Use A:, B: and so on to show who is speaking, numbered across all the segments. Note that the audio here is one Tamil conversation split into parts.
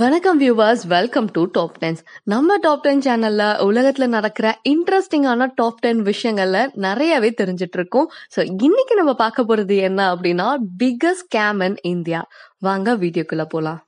A: வணக்கம் viewers welcome to top tens நம்ம டாப் டென் சேனல்ல உலகத்துல நடக்கிற இன்ட்ரெஸ்டிங்கான டாப் டென் விஷயங்கள்ல நிறையவே தெரிஞ்சிட்டு இருக்கோம் ஸோ இன்னைக்கு நம்ம பார்க்க போறது என்ன அப்படின்னா பிக்கஸ்ட் ஸ்கேம் இன் இந்தியா வாங்க வீடியோக்குள்ள போலாம்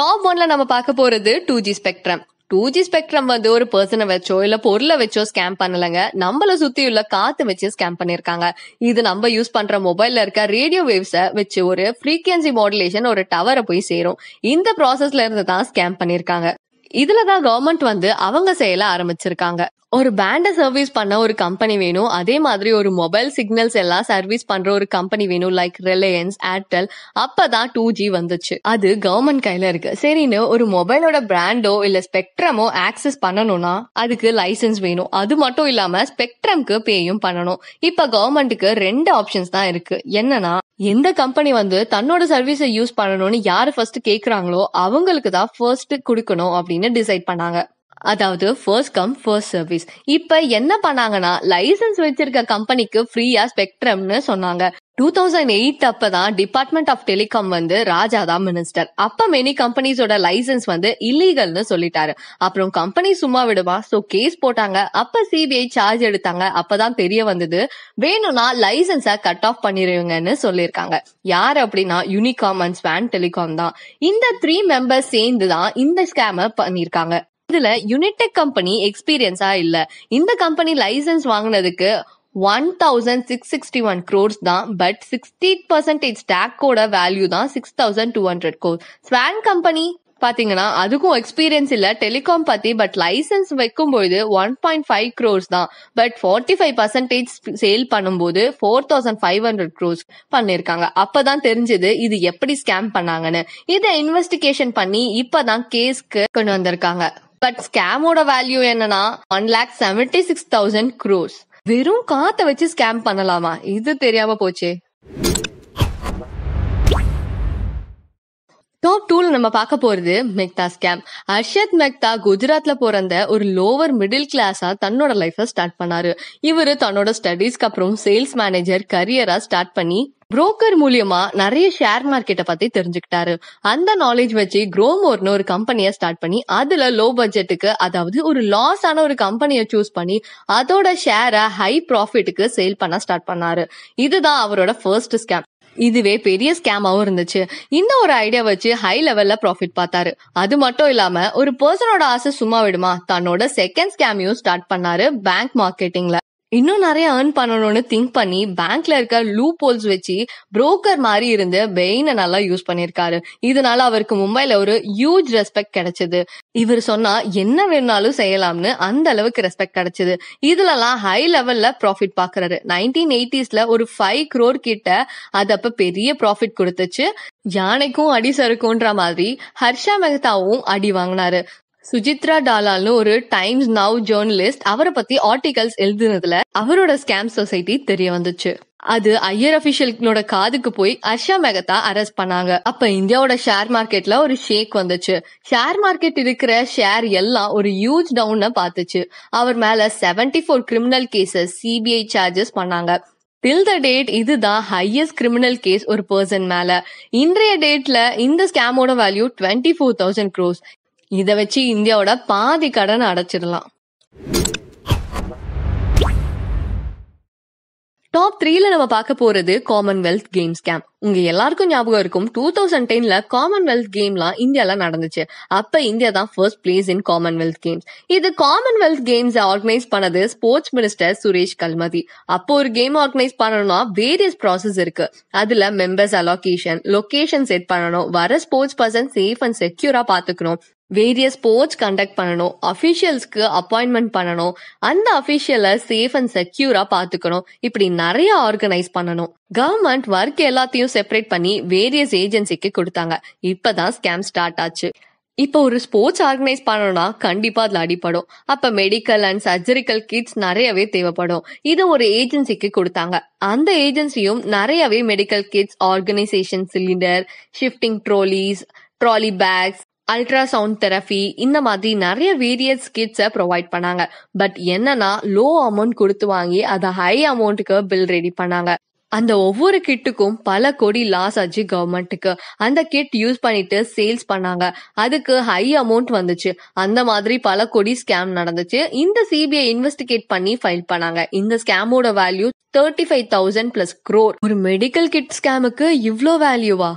A: டாப் ஒன்ல நம்ம பார்க்க போறது two G spectrum two G spectrum வந்து ஒரு பர்சனை வச்சோ இல்ல பொருளை வச்சோ ஸ்கேம் பண்ணலங்க நம்மள சுத்தி உள்ள காத்து வச்சு ஸ்கேம் பண்ணிருக்காங்க இது நம்ம யூஸ் பண்ற மொபைல்ல இருக்க ரேடியோ வேவ்ஸ வச்சு ஒரு ஃப்ரீக்வன்சி மாடுலேஷன் ஒரு டவரை போய் சேரும் இந்த ப்ராசஸ்ல இருந்து தான் ஸ்கேம் பண்ணிருக்காங்க இதுல தான் கவர்மெண்ட் வந்து அவங்க செயல ஆரம்பிச்சிருக்காங்க ஒரு பேண்டை சர்வீஸ் பண்ண ஒரு கம்பெனி வேணும் அதே மாதிரி ஒரு மொபைல் சிக்னல்ஸ் எல்லாம் சர்வீஸ் பண்ற ஒரு கம்பெனி வேணும் லைக் ரிலையன்ஸ் ஏர்டெல் அப்பதான் டூ ஜி வந்துச்சு அது கவர்மெண்ட் கையில இருக்கு சரின்னு ஒரு மொபைலோட பிராண்டோ இல்ல ஸ்பெக்ட்ரமோ ஆக்சஸ் பண்ணணும்னா அதுக்கு லைசன்ஸ் வேணும் அது மட்டும் இல்லாம ஸ்பெக்ட்ரம்க்கு பேயும் பண்ணணும் இப்ப கவர்மெண்ட்டுக்கு ரெண்டு ஆப்ஷன்ஸ் தான் இருக்கு என்னன்னா எந்த கம்பெனி வந்து தன்னோட சர்வீஸை யூஸ் பண்ணணும்னு யாரு ஃபர்ஸ்ட் கேக்குறாங்களோ அவங்களுக்கு தான் ஃபர்ஸ்ட் கொடுக்கணும் அப்படின்னு டிசைட் பண்ணாங்க அதாவது ஃபர்ஸ்ட் கம் ஃபர்ஸ்ட் சர்வீஸ் இப்போ என்ன பண்ணாங்கன்னா லைசன்ஸ் வச்சிருக்க கம்பெனிக்கு ஃப்ரீயா ஸ்பெக்ட்ரம்னு சொன்னாங்க டூ தௌசண்ட் எயிட் அப்ப தான் டிபார்ட்மெண்ட் ஆஃப் டெலிகாம் வந்து ராஜா தான் மினிஸ்டர் அப்ப மெனி கம்பெனிஸோட லைசன்ஸ் வந்து இல்லீகல்னு சொல்லிட்டாரு அப்புறம் கம்பெனி சும்மா விடுமா சோ கேஸ் போட்டாங்க அப்ப சிபிஐ சார்ஜ் எடுத்தாங்க அப்பதான் தெரிய வந்தது வேணும்னா லைசன்ஸ கட் ஆஃப் பண்ணிருவீங்கன்னு சொல்லியிருக்காங்க யார் அப்படின்னா யூனிகாம் அண்ட் ஸ்வான் டெலிகாம் தான் இந்த த்ரீ மெம்பர்ஸ் சேர்ந்து தான் இந்த ஸ்கேம பண்ணிருக்காங்க இதுல யுனிடெக் கம்பெனி எக்ஸ்பீரியன்ஸா இல்ல இந்த கம்பெனி லைசன்ஸ் வாங்கினதுக்கு one thousand six sixty one crores தான் பட் சிக்ஸ்டி பர்சன்டேஜ் ஸ்டாக்கோட வேல்யூ தான் six thousand two hundred crore Swan company பாத்தீங்கன்னா அதுக்கும் எக்ஸ்பீரியன்ஸ் இல்ல டெலிகாம் பத்தி பட் லைசன்ஸ் வைக்கும் பொழுது ஒன் பாயிண்ட் ஃபைவ் க்ரோர்ஸ் தான் but forty five percentage sale பண்ணும்போது four thousand five hundred crores பண்ணிருக்காங்க அப்பதான் தெரிஞ்சது இது எப்படி ஸ்கேம் பண்ணாங்கன்னு இதை இன்வெஸ்டிகேஷன் பண்ணி இப்பதான் கேஸ்க்கு கொண்டு வந்திருக்காங்க பட் ஸ்கேமோட வேல்யூ என்னன்னா one lakh seventy six thousand crores வெறும் காத்த வச்சு ஸ்கேம் பண்ணலாமா இது தெரியாம போச்சு டாப் டூல நம்ம பார்க்க போறது மெக்தா ஸ்கேம் அர்ஷத் மெக்தா குஜராத்ல பிறந்த ஒரு லோவர் மிடில் கிளாஸா தன்னோட லைஃப ஸ்டார்ட் பண்ணாரு இவரு தன்னோட ஸ்டடீஸ்க்கு அப்புறம் சேல்ஸ் மேனேஜர் கரியரா ஸ்டார்ட் பண்ணி புரோக்கர் மூலியமா நிறைய ஷேர் மார்க்கெட்டை பத்தி தெரிஞ்சுக்கிட்டாரு அந்த நாலேஜ் வச்சு குரோமோர்னு ஒரு கம்பெனியை ஸ்டார்ட் பண்ணி அதுல லோ பட்ஜெட்டுக்கு அதாவது ஒரு லாஸ் ஆன ஒரு கம்பெனியை சூஸ் பண்ணி அதோட ஷேரை ஹை ப்ராஃபிட்டுக்கு சேல் பண்ண ஸ்டார்ட் பண்ணாரு இதுதான் அவரோட ஃபர்ஸ்ட் ஸ்கேம் இதுவே பெரிய ஸ்கேமாவும் இருந்துச்சு இந்த ஒரு ஐடியா வச்சு ஹை லெவல்ல ப்ராஃபிட் பார்த்தாரு அது மட்டும் இல்லாம ஒரு பர்சனோட ஆசை சும்மா விடுமா தன்னோட செகண்ட் ஸ்கேமையும் ஸ்டார்ட் பண்ணாரு பேங்க் மார்க்கெட்டிங்ல இன்னும் நிறைய ஏர்ன் பண்ணணும்னு திங்க் பண்ணி பேங்க்ல இருக்க லூ போல்ஸ் வச்சு புரோக்கர் மாதிரி இருந்து பெயினை நல்லா யூஸ் பண்ணிருக்காரு இதனால அவருக்கு மும்பைல ஒரு ஹியூஜ் ரெஸ்பெக்ட் கிடைச்சது இவர் சொன்னா என்ன வேணாலும் செய்யலாம்னு அந்த அளவுக்கு ரெஸ்பெக்ட் கிடைச்சது இதுலலாம் ஹை லெவல்ல ப்ராஃபிட் பாக்குறாரு நைன்டீன் எயிட்டிஸ்ல ஒரு ஃபைவ் க்ரோர் கிட்ட அது அப்ப பெரிய ப்ராஃபிட் கொடுத்துச்சு யானைக்கும் அடி சருக்குன்ற மாதிரி ஹர்ஷா மெஹ்தாவும் அடி வாங்கினாரு சுஜித்ரா டாலால்னு ஒரு டைம்ஸ் நவ் ஜேர்னலிஸ்ட் அவரை பத்தி ஆர்டிகல்ஸ் எழுதுனதுல அவரோட ஸ்கேம் சொசைட்டி தெரிய வந்துச்சு அது ஐயர் அபிஷியல்களோட காதுக்கு போய் அர்ஷா மெகதா அரெஸ்ட் பண்ணாங்க அப்ப இந்தியாவோட ஷேர் மார்க்கெட்ல ஒரு ஷேக் வந்துச்சு ஷேர் மார்க்கெட் இருக்கிற ஷேர் எல்லாம் ஒரு ஹியூஜ் டவுன் பாத்துச்சு அவர் மேல seventy four criminal cases CBI charges பண்ணாங்க டில் த டேட் இதுதான் ஹையஸ்ட் கிரிமினல் கேஸ் ஒரு பர்சன் மேல இன்றைய டேட்ல இந்த ஸ்கேமோட value twenty four thousand crores இதை வச்சு இந்தியாவோட பாதி கடன் அடைச்சிடலாம் டாப் த்ரீல நம்ம பார்க்க போறது காமன்வெல்த் கேம்ஸ் கேம்ப் உங்க எல்லாருக்கும் ஞாபகம் இருக்கும் டூ தௌசண்ட் டென்ல காமன்வெல்த் கேம்லாம் இந்தியால நடந்துச்சு அப்ப இந்தியா தான் first place in Commonwealth Games இது காமன்வெல்த் கேம்ஸ் ஆர்கனைஸ் பண்ணது ஸ்போர்ட்ஸ் மினிஸ்டர் சுரேஷ் கல்மதி அப்போ ஒரு கேம் ஆர்கனைஸ் பண்ணணும்னா வேரியஸ் ப்ராசஸ் இருக்கு அதுல மெம்பர்ஸ் அலோகேஷன் லொகேஷன் செட் பண்ணணும் வர ஸ்போர்ட்ஸ் பர்சன் சேஃப் அண்ட் செக்யூரா பாத்துக்கணும் வேரியஸ் ஸ்போர்ட்ஸ் கண்டக்ட் பண்ணணும் அஃபிஷியல்ஸ்க்கு அப்பாயின்மெண்ட் பண்ணணும் அந்த அஃபிஷியலை சேஃப் அண்ட் செக்யூரா பாத்துக்கணும் இப்படி நிறைய ஆர்கனைஸ் பண்ணணும் கவர்மெண்ட் ஒர்க் எல்லாத்தையும் செப்பரேட் பண்ணி வேரியஸ் ஏஜென்சிக்கு கொடுத்தாங்க இப்பதான் ஸ்கேம் ஸ்டார்ட் ஆச்சு இப்போ ஒரு ஸ்போர்ட்ஸ் ஆர்கனைஸ் பண்ணணும்னா கண்டிப்பா அதுல அடிப்படும் அப்ப மெடிக்கல் அண்ட் சர்ஜரிக்கல் கிட்ஸ் நிறையவே தேவைப்படும் இது ஒரு ஏஜென்சிக்கு கொடுத்தாங்க அந்த ஏஜென்சியும் நிறையவே medical kits organisation cylinder shifting trolleys trolley bags ultrasound therapy இந்த மாதிரி நிறைய வேரியஸ் கிட்ஸை ப்ரொவைட் பண்ணாங்க பட் என்னன்னா லோ அமௌண்ட் கொடுத்து வாங்கி அதை ஹை அமௌண்ட்டுக்கு பில் ரெடி பண்ணாங்க அந்த ஒவ்வொரு கிட்டுக்கும் பல கோடி லாஸ் ஆச்சு கவர்மெண்ட்டுக்கு அந்த கிட் யூஸ் பண்ணிட்டு சேல்ஸ் பண்ணாங்க அதுக்கு ஹை அமௌண்ட் வந்துச்சு அந்த மாதிரி பல கோடி ஸ்கேம் நடந்துச்சு இந்த சிபிஐ இன்வெஸ்டிகேட் பண்ணி ஃபைல் பண்ணாங்க இந்த ஸ்கேமோட value thirty five thousand plus crore ஒரு மெடிக்கல் கிட் ஸ்கேமுக்கு இவ்வளோ வேல்யூவா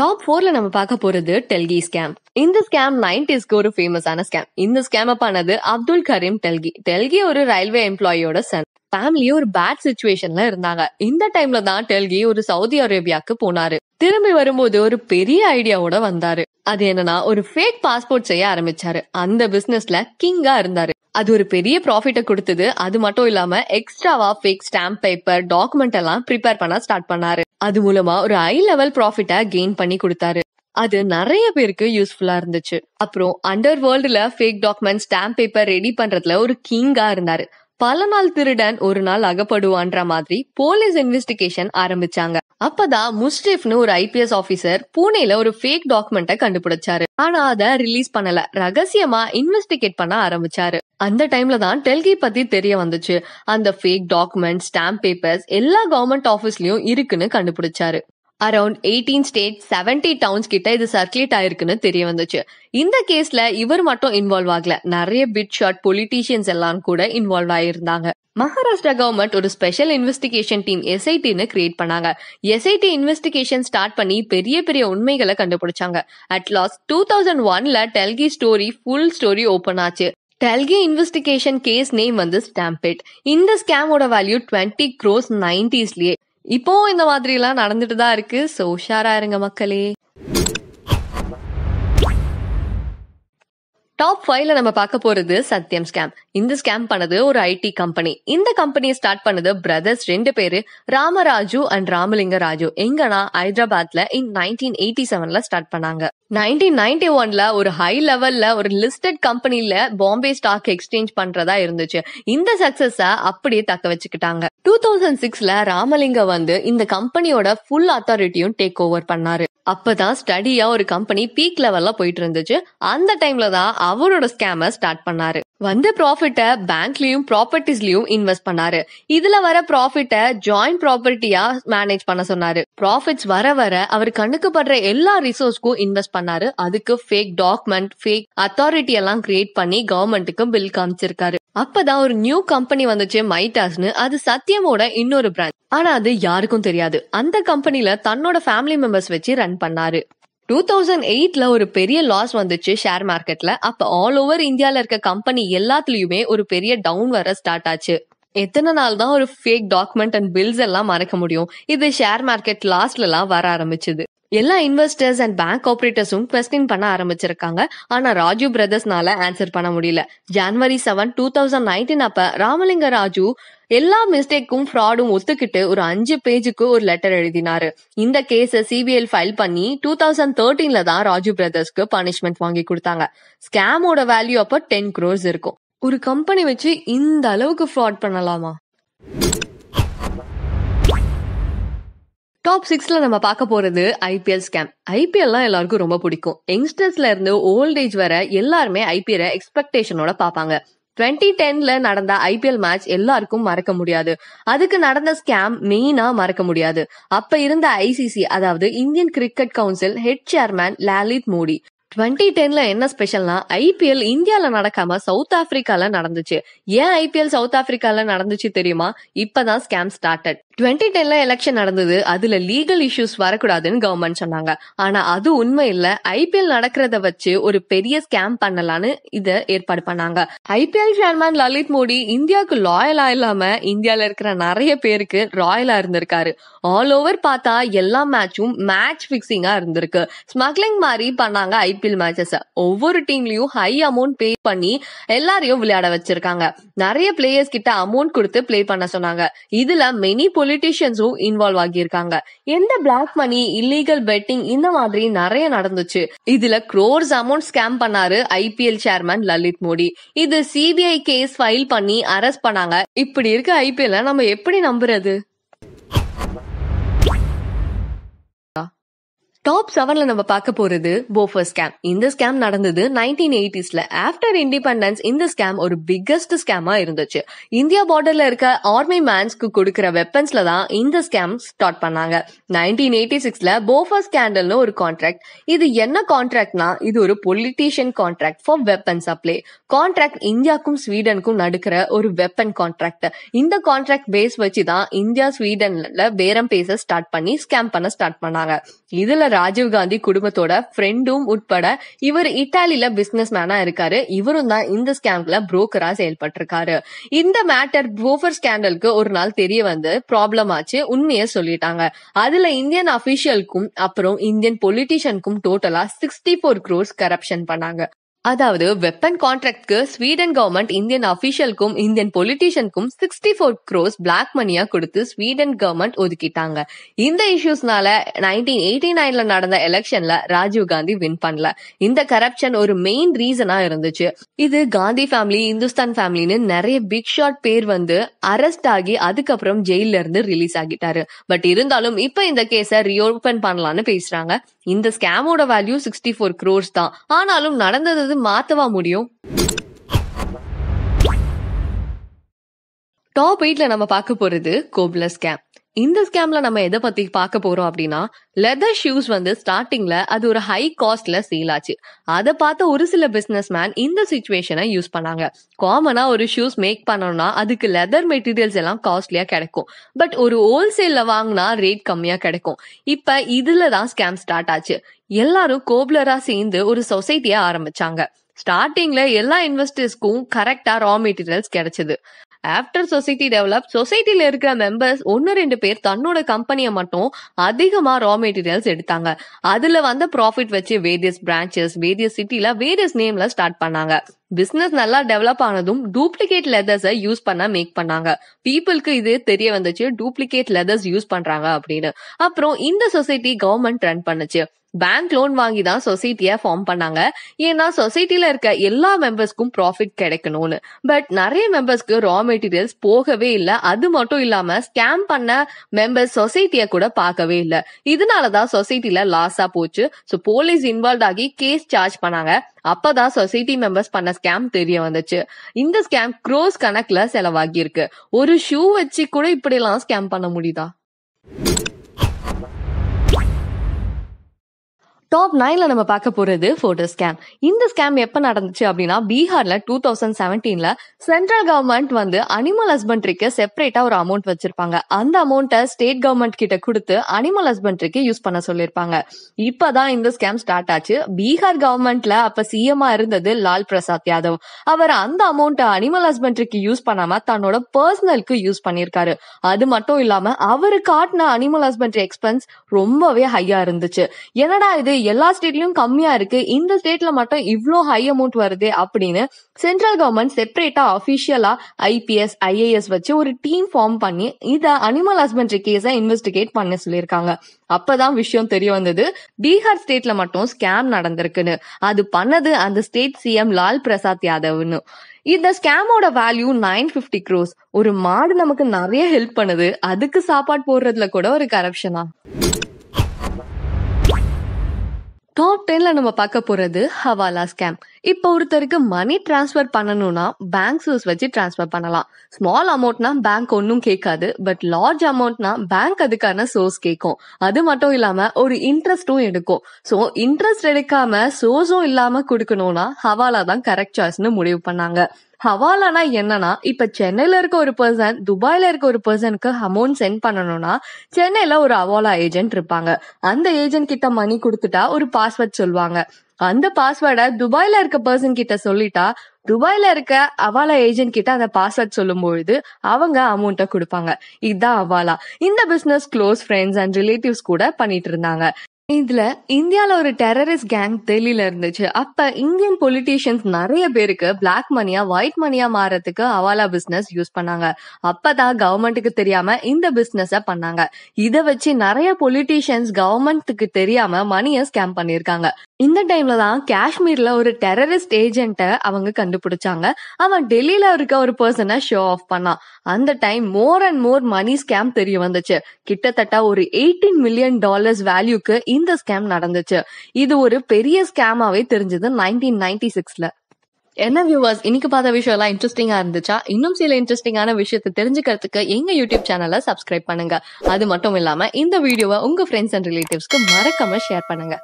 A: டாப் ஃபோர்ல நம்ம பார்க்க போறது டெல்கி ஸ்கேம் இந்த ஸ்கேம் நைன்டிஸ்க்கு ஒரு ஃபேமஸான ஸ்கேம் இந்த ஸ்கேம் அப் ஆனது அப்துல் கரீம் டெல்கி டெல்கி ஒரு ரயில்வே எம்ப்ளாயியோட சன் ஃபேமிலி ஒரு பேட் சுச்சுவேஷன்ல இருந்தாங்க இந்த டைம்ல தான் டெல்கி ஒரு சவுதி அரேபியாவுக்கு போனாரு திரும்பி வரும்போது ஒரு பெரிய ஐடியாவோட வந்தாரு அது என்னன்னா ஒரு ஃபேக் பாஸ்போர்ட் செய்ய ஆரம்பிச்சாரு அந்த பிசினஸ்ல கிங்கா இருந்தாரு அது ஒரு பெரிய ப்ராஃபிட்ட கொடுத்தது அது மட்டும் இல்லாம எக்ஸ்ட்ராவா ஃபேக் ஸ்டாம்ப் பேப்பர் டாக்குமெண்ட் எல்லாம் ப்ரிப்பேர் பண்ண ஸ்டார்ட் பண்ணாரு அது மூலமா ஒரு ஹை லெவல் ப்ராஃபிட்ட கெயின் பண்ணி கொடுத்தாரு அது நிறைய பேருக்கு யூஸ்ஃபுல்லா இருந்துச்சு அப்புறம் அண்டர் வேர்ல்டுல fake document stamp paper ready பண்றதுல ஒரு கிங்கா இருந்தாரு பல நாள் திருடன் ஒரு நாள் அகப்படுவான்ற மாதிரி போலீஸ் இன்வெஸ்டிகேஷன் ஆரம்பிச்சாங்க அப்பதான் முஸ்டிஃப்னு ஒரு ஐபிஎஸ் ஆபீசர் புனேல ஒரு ஃபேக் டாக்குமெண்ட்டை கண்டுபிடிச்சாரு ஆனா அத ரிலீஸ் பண்ணல ரகசியமா இன்வெஸ்டிகேட் பண்ண ஆரம்பிச்சாரு அந்த டைம்ல தான் டெல்கி பத்தி தெரிய வந்துச்சு அந்த ஃபேக் டாக்குமெண்ட் ஸ்டாம்ப் பேப்பர்ஸ் எல்லா கவர்மெண்ட் ஆபீஸ்லயும் இருக்குன்னு கண்டுபிடிச்சாரு around eighteen state seventy towns கிட்ட இது சர்க்குலேட் ஆயிருக்குன்னு தெரிய வந்துச்சு இந்த கேஸ்ல இவர் மட்டும் இன்வால்வ் ஆகல நிறைய பிட் ஷாட் பொலிட்டீஷியன்ஸ் எல்லாம் கூட இன்வால்வ் ஆயிருந்தாங்க மகாராஷ்டிரா கவர்மெண்ட் ஒரு ஸ்பெஷல் இன்வெஸ்டிகேஷன் டீம் எஸ்ஐடின்னு கிரியேட் பண்ணாங்க எஸ்ஐடி இன்வெஸ்டிகேஷன் ஸ்டார்ட் பண்ணி பெரிய பெரிய உண்மைகளை கண்டுபிடிச்சாங்க அட் லாஸ்ட் டூ தௌசண்ட் ஒன்ல Telgi story full story open ஆச்சு டெல்கி இன்வெஸ்டிகேஷன் கேஸ் நேம் வந்து ஸ்டாம்பிட் இந்த ஸ்கேமோட வேல்யூ டுவெண்ட்டி க்ரோஸ் நைன்டிஸ்லயே இப்போ இந்த மாதிரி எல்லாம் நடந்துட்டு தான் இருக்கு சோ உஷாரா இருங்க மக்களே டாப் ஃபைவ்ல நம்ம பார்க்க போறது சத்யம் ஸ்கேம் இந்த ஸ்கேம் பண்ணது ஒரு ஐடி கம்பெனி இந்த கம்பெனியை ஸ்டார்ட் பண்ணது பிரதர்ஸ் ரெண்டு பேரு ராமராஜு அண்ட் ராமலிங்க ராஜு எங்கன்னா ஹைதராபாத்ல இன் நைன்டீன் எயிட்டி செவன்ல ஸ்டார்ட் பண்ணாங்க நைன்டீன் நைன்டி ஒன்ல ஒரு ஹை லெவல்ல ஒரு லிஸ்டட் கம்பெனில பாம்பே ஸ்டாக் எக்ஸ்சேஞ்ச் பண்றதா இருந்துச்சு இந்த சக்சஸ அப்படியே தக்க வச்சுக்கிட்டாங்க டூ தௌசண்ட் சிக்ஸ்ல ராமலிங்க வந்து இந்த கம்பெனியோட ஃபுல் அத்தாரிட்டியும் டேக் ஓவர் பண்ணாரு அப்பதான் ஸ்டடியா ஒரு கம்பெனி பீக் லெவல்ல போயிட்டு இருந்துச்சு அந்த டைம்ல தான் அவரோட ஸ்கேம ஸ்டார்ட் பண்ணாரு வந்த ப்ராஃபிட்ட பேங்க்லயும் ப்ராப்பர்ட்டிஸ்லயும் இன்வெஸ்ட் பண்ணாரு இதுல வர ப்ராஃபிட்ட ஜாயிண்ட் ப்ராப்பர்ட்டியா மேனேஜ் பண்ண சொன்னாரு ப்ராஃபிட்ஸ் வர வர அவர் கண்ணுக்கு படுற எல்லா ரிசோர்ஸ்க்கும் இன்வெஸ்ட் பண்ணாரு அதுக்கு ஃபேக் டாக்குமெண்ட் ஃபேக் அத்தாரிட்டி எல்லாம் கிரியேட் பண்ணி கவர்மெண்ட்டுக்கு பில் காமிச்சிருக்காரு அப்பதான் ஒரு நியூ கம்பெனி வந்துச்சு மைடாஸ்னு அது சத்தியமோட இன்னொரு பிராண்ட் ஆனா அது யாருக்கும் தெரியாது அந்த கம்பெனில தன்னோட ஃபேமிலி மெம்பர்ஸ் வச்சு ரன் பண்ணாரு டூ தௌசண்ட் எயிட்ல ஒரு பெரிய லாஸ் வந்துச்சு ஷேர் மார்க்கெட்ல அப்ப ஆல் ஓவர் இந்தியால இருக்க கம்பெனி எல்லாத்துலயுமே ஒரு பெரிய டவுன் வர ஸ்டார்ட் ஆச்சு எத்தனை நாள் தான் ஒரு ஃபேக் டாக்குமெண்ட் அண்ட் பில்ஸ் எல்லாம் மறக்க முடியும் இது ஷேர் மார்க்கெட் லாஸ்ட்ல எல்லாம் வர ஆரம்பிச்சது எல்லா இன்வெஸ்டர்ஸ் அண்ட் பேங்க் ஆபரேட்டர்ஸும் கொஸ்டின் பண்ண ஆரம்பிச்சிருக்காங்க ஆனா ராஜு பிரதர்ஸ்னால ஆன்சர் பண்ண முடியல January seven two thousand nineteen அப்ப ராமலிங்க ராஜு எல்லா மிஸ்டேக்கும் ஃப்ராடும் ஒத்துக்கிட்டு ஒரு அஞ்சு பேஜுக்கு ஒரு லெட்டர் எழுதினாரு இந்த கேஸ சிபிஐ ஃபைல் பண்ணி டூ தௌசண்ட் தேர்டீன்ல தான் ராஜு பிரதர்ஸ்க்கு பனிஷ்மெண்ட் வாங்கி கொடுத்தாங்க ஸ்கேமோட வேல்யூ அப்ப டென் குரோர்ஸ் இருக்கும் ஒரு கம்பெனி வச்சு இந்த அளவுக்கு ஃப்ராட் பண்ணலாமா டாப் சிக்ஸ்ல நம்ம பார்க்க போறது ஐபிஎல் ஸ்கேம் ஐபிஎல்லாம் எல்லாருக்கும் ரொம்ப பிடிக்கும் யங்ஸ்டர்ஸ்ல இருந்து ஓல்ட் ஏஜ் வர எல்லாருமே ஐபிஎல் எக்ஸ்பெக்டேஷனோட பார்ப்பாங்க டுவெண்ட்டி டென்ல நடந்த ஐபிஎல் மேட்ச் எல்லாருக்கும் மறக்க முடியாது அதுக்கு நடந்த ஸ்கேம் மெயினா மறக்க முடியாது அப்ப இருந்த ஐசிசி அதாவது Indian cricket council head chairman Lalit Modi twenty டென்ல என்ன ஸ்பெஷல்னா ஐபிஎல் இந்தியால நடக்காம சவுத் ஆப்பிரிக்கால நடந்துச்சு ஏன் ஐபிஎல் சவுத் ஆப்பிரிக்கால நடந்துச்சு தெரியுமா இப்பதான் ஸ்கேம் ஸ்டார்டட் டுவெண்ட்டி டென்ல எலெக்ஷன் நடந்தது அதுல லீகல் இஷ்யூஸ் வரக்கூடாதுன்னு கவர்மெண்ட் சொன்னாங்க ஆனா அது உண்மை இல்ல ஐபிஎல் நடக்கிறத வச்சு ஒரு பெரிய ஸ்கேம் பண்ணலான்னு இத ஏற்பாடு பண்ணாங்க ஐபிஎல் சேர்மேன் லலித் மோடி இந்தியாவுக்கு லாயலா இல்லாம இந்தியால இருக்கிற நிறைய பேருக்கு ராயலா இருந்திருக்காரு ஆல் ஓவர் பார்த்தா எல்லா மேட்சும் மேட்ச் பிக்சிங்கா இருந்திருக்கு ஸ்மக்லிங் மாதிரி பண்ணாங்க ஐபிஎல் மேட்சஸ் ஒவ்வொரு டீம்லயும் ஹை அமௌண்ட் பே பண்ணி எல்லாரையும் விளையாட வச்சிருக்காங்க நிறைய பிளேயர்ஸ் கிட்ட அமௌண்ட் கொடுத்து பிளே பண்ண சொன்னாங்க இதுல மெனி பொலிட்டிஷியன்ஸும் இன்வால்வ் ஆகியிருக்காங்க எந்த பிளாக் மணி இல்லீகல் பெட்டிங் இந்த மாதிரி நிறைய நடந்துச்சு இதுல குரோர்ஸ் அமௌண்ட் ஸ்கேம் பண்ணாரு ஐபிஎல் சேர்மேன் லலித் மோடி இது சிபிஐ கேஸ் ஃபைல் பண்ணி அரெஸ்ட் பண்ணாங்க இப்படி இருக்க ஐபிஎல் நம்ம எப்படி நம்புறது டாப் செவன்ல நம்ம பார்க்க போறது போஃபர் ஸ்கேம் இந்த ஸ்கேம் நடந்தது நைன்டீன் எயிட்டிஸ்ல ஆஃப்டர் இண்டிபெண்டன்ஸ் இந்த ஸ்கேம் ஒரு பிக்கஸ்ட் ஸ்கேமா இருந்துச்சு இந்தியா பார்டர்ல இருக்க ஆர்மி மேன்ஸ்க்கு கொடுக்கிற வெப்பன்ஸ்ல தான் இந்த ஸ்கேம் ஸ்டார்ட் பண்ணாங்க நைன்டீன் எயிட்டி சிக்ஸ்ல போஃபர் ஸ்கேண்டல்னு ஒரு கான்ட்ராக்ட் இது என்ன கான்ட்ராக்ட்னா இது ஒரு politician contract for weapon supply contract இந்தியாக்கும் ஸ்வீடனுக்கும் நடக்கிற ஒரு வெப்பன் கான்ட்ராக்ட் இந்த கான்ட்ராக்ட் பேஸ் வச்சு தான் இந்தியா ஸ்வீடன்ல பேரம் பேச ஸ்டார்ட் பண்ணி ஸ்கேம் பண்ண ஸ்டார்ட் பண்ணாங்க இதுல ராஜீவ்காந்தி குடும்பத்தோட ஃப்ரெண்டும் உட்பட இவர் இட்டாலியில பிசினஸ் மேனா இருக்காரு இவரும் தான் இந்த ஸ்கேம்ல புரோக்கரா செயல்பட்டு இருக்காரு இந்த மேட்டர் போஃபர் ஸ்கேண்டலுக்கு ஒரு நாள் தெரிய வந்து ப்ராப்ளம் ஆச்சு உண்மையை சொல்லிட்டாங்க அதுல இந்தியன் அபிஷியலுக்கும் அப்புறம் இந்தியன் பொலிட்டிஷியனுக்கும் டோட்டலா சிக்ஸ்டி ஃபோர் க்ரோஸ் கரப்ஷன் பண்ணாங்க அதாவது வெப்பன் கான்ட்ராக்ட்க்கு ஸ்வீடன் கவர்மெண்ட் இந்தியன் அபிஷியலுக்கும் இந்தியன் பொலிட்டீஷியனுக்கும் சிக்ஸ்டி ஃபோர் க்ரோஸ் பிளாக் மணியா கொடுத்து ஸ்வீடன் கவர்மெண்ட் ஒதுக்கிட்டாங்க இந்த இஷ்யூஸ்னால நைன்டீன் எயிட்டி நைன்ல நடந்த எலெக்ஷன்ல ராஜீவ் காந்தி வின் பண்ணல இந்த கரப்ஷன் ஒரு மெயின் ரீசனா இருந்துச்சு இது காந்தி ஃபேமிலி இந்துஸ்தான் ஃபேமிலின்னு நிறைய பிக் ஷாட் பேர் வந்து அரெஸ்ட் ஆகி அதுக்கப்புறம் ஜெயில இருந்து ரிலீஸ் ஆகிட்டாரு பட் இருந்தாலும் இப்ப இந்த கேஸ ரீஓபன் பண்ணலாம்னு பேசுறாங்க இந்த ஸ்கேமோட வேல்யூ சிக்ஸ்டி ஃபோர் க்ரோர்ஸ் தான் ஆனாலும் நடந்தது மாத்தவா முடியும் டாப் எயிட்ல நம்ம பார்க்க போறது கோப்ல ஸ்கேம் இந்த ஸ்கேம்ல நம்ம எதை பத்தி பார்க்க போறோம் அப்படின்னா லெதர் ஷூஸ் வந்து ஸ்டார்டிங்ல அது ஒரு ஹை காஸ்ட்ல சீல் ஆச்சு அதை பார்த்த ஒரு சில பிசினஸ் மேன் இந்த சுச்சுவேஷனை யூஸ் பண்ணாங்க காமனா ஒரு ஷூஸ் மேக் பண்ணணும்னா அதுக்கு லெதர் மெட்டீரியல்ஸ் எல்லாம் காஸ்ட்லியா கிடைக்கும் பட் ஒரு ஹோல்சேல்ல வாங்கினா ரேட் கம்மியா கிடைக்கும் இப்ப இதுல தான் ஸ்கேம் ஸ்டார்ட் ஆச்சு எல்லாரும் கோபுலரா சேர்ந்து ஒரு சொசைட்டியா ஆரம்பிச்சாங்க ஸ்டார்டிங்ல எல்லா இன்வெஸ்டர்ஸ்க்கும் கரெக்டா ரா மெட்டீரியல்ஸ் கிடைச்சது ஆஃப்டர் சொசைட்டி டெவலப் சொசைட்டில இருக்கிற மெம்பர்ஸ் ஒன்னு ரெண்டு பேர் தன்னோட கம்பெனியை மட்டும் அதிகமா ரா மெட்டீரியல்ஸ் எடுத்தாங்க அதுல வந்த ப்ராஃபிட் வச்சு வேரியஸ் பிரான்ச்சஸ் வேரியஸ் சிட்டில வேரியஸ் நேம்ல ஸ்டார்ட் பண்ணாங்க பிசினஸ் நல்லா டெவலப் ஆனதும் டூப்ளிகேட் லெதர்ஸை யூஸ் பண்ண மேக் பண்ணாங்க பீப்புளுக்கு இது தெரிய வந்துச்சு டூப்ளிகேட் லெதர்ஸ் யூஸ் பண்றாங்க அப்படின்னு அப்புறம் இந்த சொசைட்டி கவர்மெண்ட் ரன் பண்ணுச்சு பேங்க் லோன் வாங்கி தான் சொசைட்டியை ஃபார்ம் பண்ணாங்க ஏன்னா சொசைட்டில இருக்க எல்லா மெம்பர்ஸ்க்கும் ப்ராஃபிட் கிடைக்கணும்னு பட் நிறைய மெம்பர்ஸ்க்கு ரா மெட்டீரியல்ஸ் போகவே இல்லை அது மட்டும் இல்லாம ஸ்கேம் பண்ண மெம்பர்ஸ் சொசைட்டியை கூட பார்க்கவே இல்லை இதனாலதான் சொசைட்டில லாஸா போச்சு ஸோ போலீஸ் இன்வால்வ் ஆகி கேஸ் சார்ஜ் பண்ணாங்க அப்பதான் சொசைட்டி மெம்பர்ஸ் பண்ண ஸ்கேம் தெரிய வந்துச்சு இந்த ஸ்கேம் க்ரோஸ் கணக்குல செலவாகி இருக்கு ஒரு ஷூ வச்சு கூட இப்படி எல்லாம் ஸ்கேம் பண்ண முடியுதா டாப் நைன்ல நம்ம பார்க்க போறது போட்டோ ஸ்கேம் இந்த ஸ்கேம் எப்ப நடந்துச்சு அப்படின்னா பீகார்ல டூ தௌசண்ட் செவன்டீன்ல சென்ட்ரல் கவர்மெண்ட் வந்து அனிமல் ஹஸ்பண்ட்ரிக்கு செப்பரேட்டா ஒரு அமௌண்ட் வச்சிருப்பாங்க அந்த அமௌண்ட்டை ஸ்டேட் கவர்மெண்ட் கிட்ட கொடுத்து அனிமல் ஹஸ்பண்ட்ரிக்கு யூஸ் பண்ண சொல்லியிருப்பாங்க இப்பதான் இந்த ஸ்கேம் ஸ்டார்ட் ஆச்சு பீகார் கவர்மெண்ட்ல அப்ப சிஎம்மா இருந்தது லால் பிரசாத் யாதவ் அவர் அந்த அமௌண்ட்டை அனிமல் ஹஸ்பண்ட்ரிக்கு யூஸ் பண்ணாம தன்னோட பர்சனலுக்கு யூஸ் பண்ணியிருக்காரு அது மட்டும் இல்லாம அவரு காட்டின அனிமல் ஹஸ்பண்ட்ரி எக்ஸ்பென்ஸ் ரொம்பவே ஹையா இருந்துச்சு என்னடா இது எல்லா ஸ்டேட்லயும் கம்மியா இருக்கு இந்த ஸ்டேட்ல மட்டும் இவ்வளோ ஹை அமௌண்ட் வருது அப்படின்னு சென்ட்ரல் கவர்மெண்ட் செப்பரேட்டா அபிஷியலா ஐபிஎஸ் ஐஏஎஸ் வச்சு ஒரு டீம் ஃபார்ம் பண்ணி இதை அனிமல் ஹஸ்பண்ட்ரி கேஸை இன்வெஸ்டிகேட் பண்ண சொல்லியிருக்காங்க அப்பதான் விஷயம் தெரிய வந்தது பீகார் ஸ்டேட்ல மட்டும் ஸ்கேம் நடந்திருக்குன்னு அது பண்ணது அந்த ஸ்டேட் சிஎம் லால் பிரசாத் யாதவ்னு இந்த ஸ்கேமோட வேல்யூ நைன் பிப்டி க்ரோஸ் ஒரு மாடு நமக்கு நிறைய ஹெல்ப் பண்ணுது அதுக்கு சாப்பாடு போடுறதுல கூட ஒரு கரப்ஷனா டாப் டென்ல நம்ம பார்க்க போறது ஹவாலா ஸ்கேம் இப்போ ஒருத்தருக்கு மணி டிரான்ஸ்பர் பண்ணணும்னா பேங்க் சோர்ஸ் வச்சு டிரான்ஸ்பர் பண்ணலாம் ஸ்மால் அமௌண்ட்னா பேங்க் ஒன்றும் கேட்காது பட் லார்ஜ் அமௌண்ட்னா பேங்க் அதுக்கான சோர்ஸ் கேட்கும் அது மட்டும் இல்லாம ஒரு இன்ட்ரெஸ்டும் எடுக்கும் ஸோ இன்ட்ரெஸ்ட் எடுக்காம சோர்ஸும் இல்லாம கொடுக்கணும்னா ஹவாலா தான் கரெக்ட் சாய்ஸ்னு முடிவு பண்ணாங்க ஹவாலானா என்னன்னா இப்ப சென்னையில இருக்க ஒரு பர்சன் துபாயில இருக்க ஒரு பர்சனுக்கு அமௌண்ட் சென்ட் பண்ணணும்னா சென்னையில ஒரு அவாலா ஏஜென்ட் இருப்பாங்க அந்த ஏஜென்ட் கிட்ட மணி கொடுத்துட்டா ஒரு பாஸ்வேர்ட் சொல்லுவாங்க அந்த பாஸ்வேர்டை துபாயில இருக்க பர்சன் கிட்ட சொல்லிட்டா துபாயில இருக்க அவாலா ஏஜென்ட் கிட்ட அந்த பாஸ்வேர்ட் சொல்லும்பொழுது அவங்க அமௌண்ட்டை கொடுப்பாங்க இதுதான் அவாலா இந்த business close friends and relatives கூட பண்ணிட்டு இருந்தாங்க இதுல இந்தியால ஒரு டெரரிஸ்ட் கேங் டெல்லியில இருந்துச்சு அப்ப இந்தியன் பொலிட்டீஷியன்ஸ் நிறைய பேருக்கு பிளாக் மணியா ஒயிட் மணியா மாறதுக்கு அவாலா பிசினஸ் யூஸ் பண்ணாங்க அப்பதான் கவர்மெண்ட்டுக்கு தெரியாம இந்த பிசினஸ பண்ணாங்க இத வச்சு நிறைய பொலிட்டீஷியன்ஸ் கவர்மெண்ட்டுக்கு தெரியாம மணியை ஸ்கேம் பண்ணிருக்காங்க இந்த டைம்ல தான் காஷ்மீர்ல ஒரு டெரரிஸ்ட் ஏஜென்ட்டை அவங்க கண்டுபிடிச்சாங்க அவன் டெல்லியில இருக்க ஒரு பர்சனை ஷோ ஆஃப் பண்ணான் அந்த time more and more money scam தெரிய வந்துச்சு கிட்டத்தட்ட ஒரு எயிட்டீன் மில்லியன் டாலர்ஸ் வேல்யூக்கு இந்த ஸ்கேம் நடந்துச்சு இது ஒரு பெரிய ஸ்கேமாவே தெரிஞ்சது நைன்டீன் நைன்டி சிக்ஸ்ல என்ன வியூவர்ஸ் இன்னைக்கு பார்த்த விஷயம் எல்லாம் இன்ட்ரெஸ்டிங்கா இருந்துச்சா இன்னும் சில இன்ட்ரெஸ்டிங்கான விஷயத்தை தெரிஞ்சுக்கிறதுக்கு எங்க யூடியூப் சேனலை சப்ஸ்கிரைப் பண்ணுங்க அது மட்டும் இல்லாம இந்த வீடியோவை உங்க ஃப்ரெண்ட்ஸ் அண்ட் ரிலேட்டிவ்ஸ்க்கு மறக்காம ஷேர் பண்ணுங்க